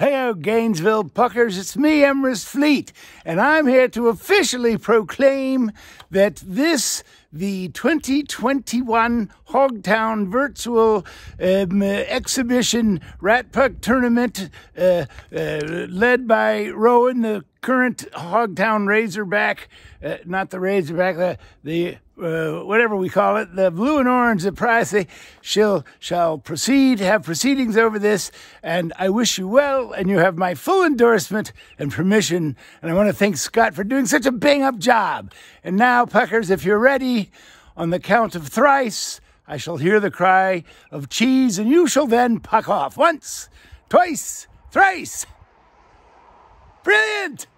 Heyo, oh, Gainesville puckers, it's me, Emrys Fleet, and I'm here to officially proclaim that this, the 2021 Hogtown Virtual um, uh, Exhibition Rat Puck Tournament, uh, uh, led by Rowan, the current Hogtown Razorback, uh, not the Razorback, uh, the, the uh, whatever we call it, the blue and orange, the pricey, shall shall proceed, have proceedings over this, and I wish you well, and you have my full endorsement and permission, and I want to thank Scott for doing such a bang-up job. And now, Puckers, if you're ready, on the count of thrice, I shall hear the cry of cheese, and you shall then puck off once, twice, thrice. Brilliant!